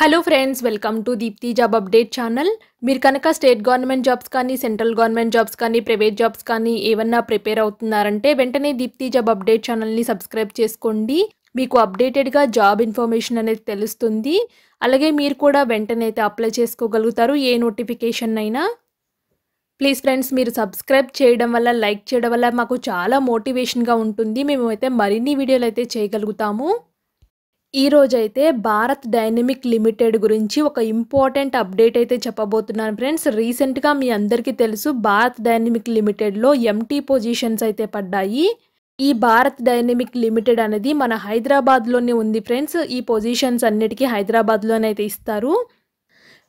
hello friends welcome to Deepti job update channel మీరు కనుక state government jobs కానీ central government jobs కానీ private jobs కానీ ఏమన్నా ప్రిపేర్ అవుతున్నారంటే వెంటనే దీప్తి జాబ్ అప్డేట్ ఛానల్ని సబ్స్క్రైబ్ చేసుకోండి మీకు అప్డేటెడ్గా జాబ్ ఇన్ఫర్మేషన్ అనేది తెలుస్తుంది అలాగే మీరు కూడా వెంటనే అయితే అప్లై చేసుకోగలుగుతారు ఏ నోటిఫికేషన్ అయినా ప్లీజ్ ఫ్రెండ్స్ మీరు సబ్స్క్రైబ్ చేయడం వల్ల లైక్ చేయడం వల్ల మాకు చాలా మోటివేషన్గా ఉంటుంది మేమైతే మరిన్ని వీడియోలు అయితే చేయగలుగుతాము ఈరోజైతే భారత్ డైనమిక్ లిమిటెడ్ గురించి ఒక ఇంపార్టెంట్ అప్డేట్ అయితే చెప్పబోతున్నాను ఫ్రెండ్స్ రీసెంట్గా మీ అందరికీ తెలుసు భారత్ డైనమిక్ లిమిటెడ్లో ఎంటీ పొజిషన్స్ అయితే పడ్డాయి ఈ భారత్ డైనమిక్ లిమిటెడ్ అనేది మన హైదరాబాద్లోనే ఉంది ఫ్రెండ్స్ ఈ పొజిషన్స్ అన్నిటికీ హైదరాబాద్లోనే అయితే ఇస్తారు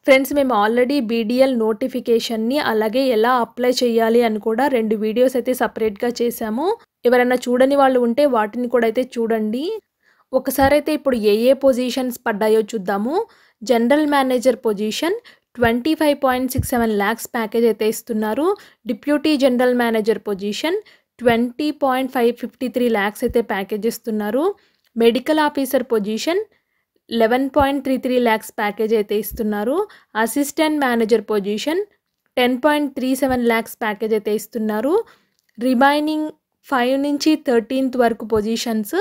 ఫ్రెండ్స్ మేము ఆల్రెడీ బీడీఎల్ నోటిఫికేషన్ని అలాగే ఎలా అప్లై చేయాలి అని కూడా రెండు వీడియోస్ అయితే సపరేట్గా చేశాము ఎవరైనా చూడని వాళ్ళు ఉంటే వాటిని కూడా అయితే చూడండి ఒకసారైతే ఇప్పుడు ఏ ఏ పొజిషన్స్ పడ్డాయో చూద్దాము general manager position twenty five point six seven lakhs package అయితే ఇస్తున్నారు deputy general manager position twenty point five fifty three lakhs అయితే ప్యాకేజ్ ఇస్తున్నారు medical officer position eleven point three three lakhs package అయితే ఇస్తున్నారు assistant manager position ten point three seven lakhs package అయితే ఇస్తున్నారు remaining five నుంచి thirteenth వరకు పొజిషన్స్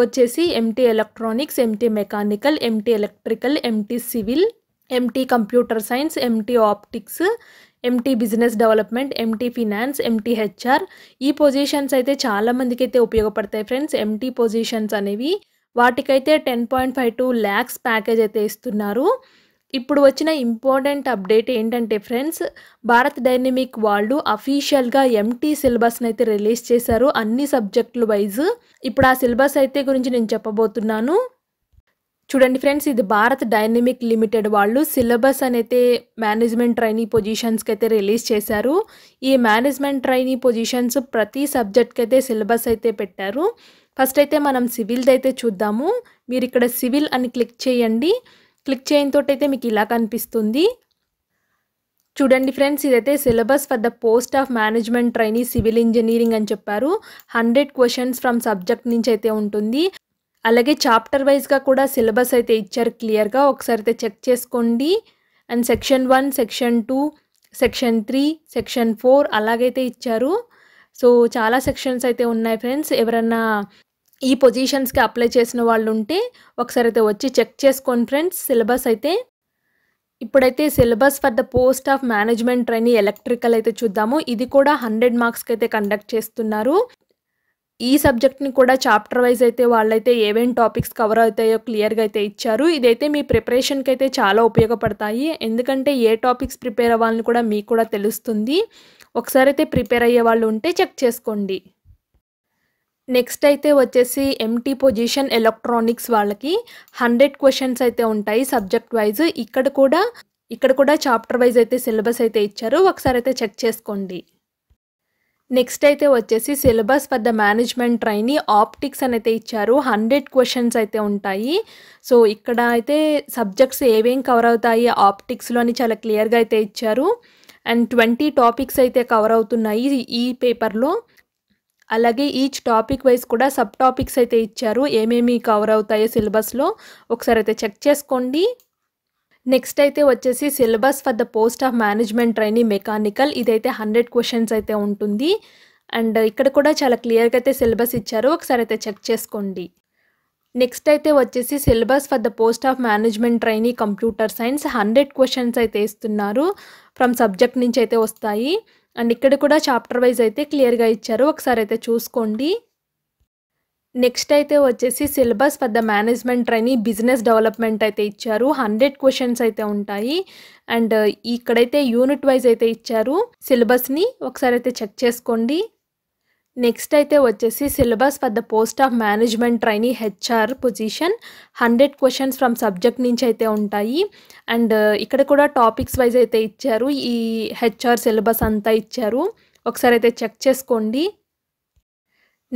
వచ్చేసి MT electronics MT mechanical MT electrical MT civil MT computer science empty optics MT business development MT finance MT HR ఈ positions అయితే చాలామందికి అయితే ఉపయోగపడతాయి ఫ్రెండ్స్ ఎంటీ పొజిషన్స్ అనేవి వాటికైతే ten point five two lakhs package అయితే ఇస్తున్నారు ఇప్పుడు వచ్చిన ఇంపార్టెంట్ అప్డేట్ ఏంటంటే ఫ్రెండ్స్ భారత్ డైనమిక్ వాళ్ళు అఫీషియల్గా ఎంటీ సిలబస్ని అయితే రిలీజ్ చేశారు అన్ని సబ్జెక్టులు వైజ్ ఇప్పుడు ఆ సిలబస్ అయితే గురించి నేను చెప్పబోతున్నాను చూడండి ఫ్రెండ్స్ ఇది భారత్ డైనమిక్ లిమిటెడ్ వాళ్ళు సిలబస్ అనేది మేనేజ్మెంట్ ట్రైనీ పొజిషన్స్కి అయితే రిలీజ్ చేశారు ఈ మేనేజ్మెంట్ ట్రైనీ పొజిషన్స్ ప్రతి సబ్జెక్ట్కి అయితే సిలబస్ అయితే పెట్టారు ఫస్ట్ అయితే మనం సివిల్ది అయితే చూద్దాము మీరు ఇక్కడ సివిల్ అని క్లిక్ చేయండి క్లిక్ తోట అయితే మీకు ఇలా కనిపిస్తుంది చూడండి ఫ్రెండ్స్ ఇదైతే syllabus for the post of management trainee civil engineering అని చెప్పారు హండ్రెడ్ క్వశ్చన్స్ ఫ్రమ్ సబ్జెక్ట్ నుంచి అయితే ఉంటుంది అలాగే చాప్టర్ వైజ్గా కూడా సిలబస్ అయితే ఇచ్చారు క్లియర్గా ఒకసారి అయితే చెక్ చేసుకోండి and section one section two section three section four అలాగైతే ఇచ్చారు సో చాలా సెక్షన్స్ అయితే ఉన్నాయి ఫ్రెండ్స్ ఎవరన్నా ఈ పొజిషన్స్కి అప్లై చేసిన వాళ్ళు ఉంటే ఒకసారి అయితే వచ్చి చెక్ చేసుకోండి ఫ్రెండ్స్ సిలబస్ అయితే ఇప్పుడైతే syllabus for the post of management training electrical అయితే చూద్దాము ఇది కూడా హండ్రెడ్ మార్క్స్కి అయితే కండక్ట్ చేస్తున్నారు ఈ సబ్జెక్ట్ని కూడా చాప్టర్ వైజ్ అయితే వాళ్ళైతే ఏవేం టాపిక్స్ కవర్ అవుతాయో క్లియర్గా అయితే ఇచ్చారు ఇదైతే మీ ప్రిపరేషన్కి అయితే చాలా ఉపయోగపడతాయి ఎందుకంటే ఏ టాపిక్స్ ప్రిపేర్ అవ్వాలని కూడా మీకు కూడా తెలుస్తుంది ఒకసారి అయితే ప్రిపేర్ అయ్యే వాళ్ళు ఉంటే చెక్ చేసుకోండి నెక్స్ట్ అయితే వచ్చేసి ఎంటీ పొజిషన్ ఎలక్ట్రానిక్స్ వాళ్ళకి హండ్రెడ్ క్వశ్చన్స్ అయితే ఉంటాయి సబ్జెక్ట్ వైజ్ ఇక్కడ కూడా ఇక్కడ కూడా చాప్టర్ వైజ్ అయితే సిలబస్ అయితే ఇచ్చారు ఒకసారి అయితే చెక్ చేసుకోండి నెక్స్ట్ అయితే వచ్చేసి syllabus for the management trainee optics అని అయితే ఇచ్చారు హండ్రెడ్ క్వశ్చన్స్ అయితే ఉంటాయి సో ఇక్కడ అయితే సబ్జెక్ట్స్ ఏవేం కవర్ అవుతాయి ఆప్టిక్స్లో అని చాలా క్లియర్గా అయితే ఇచ్చారు అండ్ ట్వంటీ టాపిక్స్ అయితే కవర్ అవుతున్నాయి ఈ పేపర్లో అలాగే ఈచ్ టాపిక్ వైజ్ కూడా సబ్ టాపిక్స్ అయితే ఇచ్చారు ఏమేమి కవర్ అవుతాయో సిలబస్లో ఒకసారి అయితే చెక్ చేసుకోండి నెక్స్ట్ అయితే వచ్చేసి syllabus for the post of management training mechanical ఇదైతే హండ్రెడ్ క్వశ్చన్స్ అయితే ఉంటుంది అండ్ ఇక్కడ కూడా చాలా క్లియర్గా అయితే సిలబస్ ఇచ్చారు ఒకసారి అయితే చెక్ చేసుకోండి నెక్స్ట్ అయితే వచ్చేసి syllabus for the post of management training computer science hundred questions అయితే ఇస్తున్నారు ఫ్రమ్ సబ్జెక్ట్ నుంచి అయితే వస్తాయి అండ్ ఇక్కడ కూడా చాప్టర్ వైజ్ అయితే క్లియర్గా ఇచ్చారు ఒకసారి అయితే చూసుకోండి నెక్స్ట్ అయితే వచ్చేసి సిలబస్ పెద్ద మేనేజ్మెంట్ ట్రైనింగ్ బిజినెస్ డెవలప్మెంట్ అయితే ఇచ్చారు హండ్రెడ్ క్వశ్చన్స్ అయితే ఉంటాయి అండ్ ఇక్కడైతే యూనిట్ వైజ్ అయితే ఇచ్చారు సిలబస్ని ఒకసారి అయితే చెక్ చేసుకోండి నెక్స్ట్ అయితే వచ్చేసి syllabus for the post of management training HR position hundred questions from subject నుంచి అయితే ఉంటాయి అండ్ uh, ఇక్కడ కూడా టాపిక్స్ వైజ్ అయితే ఇచ్చారు ఈ హెచ్ఆర్ సిలబస్ అంతా ఇచ్చారు ఒకసారి అయితే చెక్ చేసుకోండి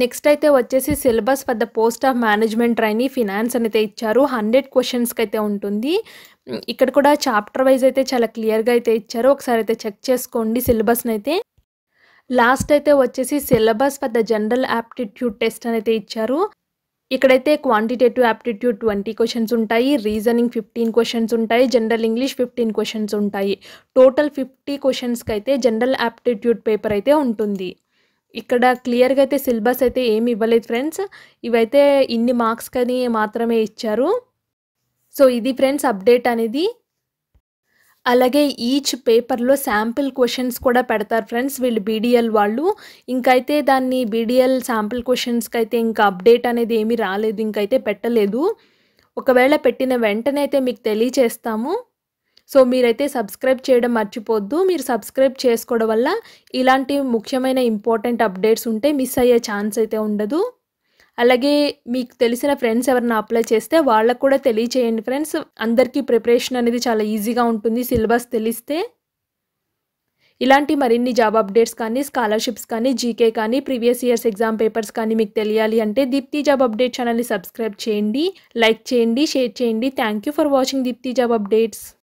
నెక్స్ట్ అయితే వచ్చేసి syllabus for the post of management training finance అయితే ఇచ్చారు హండ్రెడ్ క్వశ్చన్స్కి అయితే ఉంటుంది ఇక్కడ కూడా చాప్టర్ వైజ్ అయితే చాలా క్లియర్గా అయితే ఇచ్చారు ఒకసారి అయితే చెక్ చేసుకోండి సిలబస్ని అయితే లాస్ట్ అయితే వచ్చేసి syllabus for the general aptitude test అయితే ఇచ్చారు ఇక్కడైతే క్వాంటిటేటివ్ యాప్టిట్యూడ్ ట్వంటీ క్వశ్చన్స్ ఉంటాయి రీజనింగ్ ఫిఫ్టీన్ క్వశ్చన్స్ ఉంటాయి జనరల్ ఇంగ్లీష్ ఫిఫ్టీన్ క్వశ్చన్స్ ఉంటాయి టోటల్ ఫిఫ్టీ క్వశ్చన్స్కి అయితే జనరల్ యాప్టిట్యూడ్ పేపర్ అయితే ఉంటుంది ఇక్కడ క్లియర్గా అయితే సిలబస్ అయితే ఏమి ఇవ్వలేదు ఫ్రెండ్స్ ఇవైతే ఇన్ని మార్క్స్ కానీ మాత్రమే ఇచ్చారు సో ఇది ఫ్రెండ్స్ అప్డేట్ అనేది అలాగే ఈచ్ పేపర్లో శాంపిల్ క్వశ్చన్స్ కూడా పెడతారు ఫ్రెండ్స్ వీళ్ళు బీడిఎల్ వాళ్ళు ఇంకైతే దాన్ని బీడిఎల్ శాంపిల్ క్వశ్చన్స్కి అయితే ఇంకా అప్డేట్ అనేది ఏమీ రాలేదు ఇంకైతే పెట్టలేదు ఒకవేళ పెట్టిన వెంటనే అయితే మీకు తెలియచేస్తాము సో మీరైతే సబ్స్క్రైబ్ చేయడం మర్చిపోద్దు మీరు సబ్స్క్రైబ్ చేసుకోవడం వల్ల ఇలాంటి ముఖ్యమైన ఇంపార్టెంట్ అప్డేట్స్ ఉంటే మిస్ అయ్యే ఛాన్స్ అయితే ఉండదు అలాగే మీకు తెలిసిన ఫ్రెండ్స్ ఎవరైనా అప్లై చేస్తే వాళ్ళకు కూడా తెలియచేయండి ఫ్రెండ్స్ అందరికీ ప్రిపరేషన్ అనేది చాలా ఈజీగా ఉంటుంది సిలబస్ తెలిస్తే ఇలాంటి మరిన్ని జాబ్ అప్డేట్స్ కానీ స్కాలర్షిప్స్ కానీ జీకే కానీ ప్రీవియస్ ఇయర్స్ ఎగ్జామ్ పేపర్స్ కానీ మీకు తెలియాలి అంటే దీప్తి జాబ్ అప్డేట్ ఛానల్ని సబ్స్క్రైబ్ చేయండి లైక్ చేయండి షేర్ చేయండి thank you for watching Deepti job updates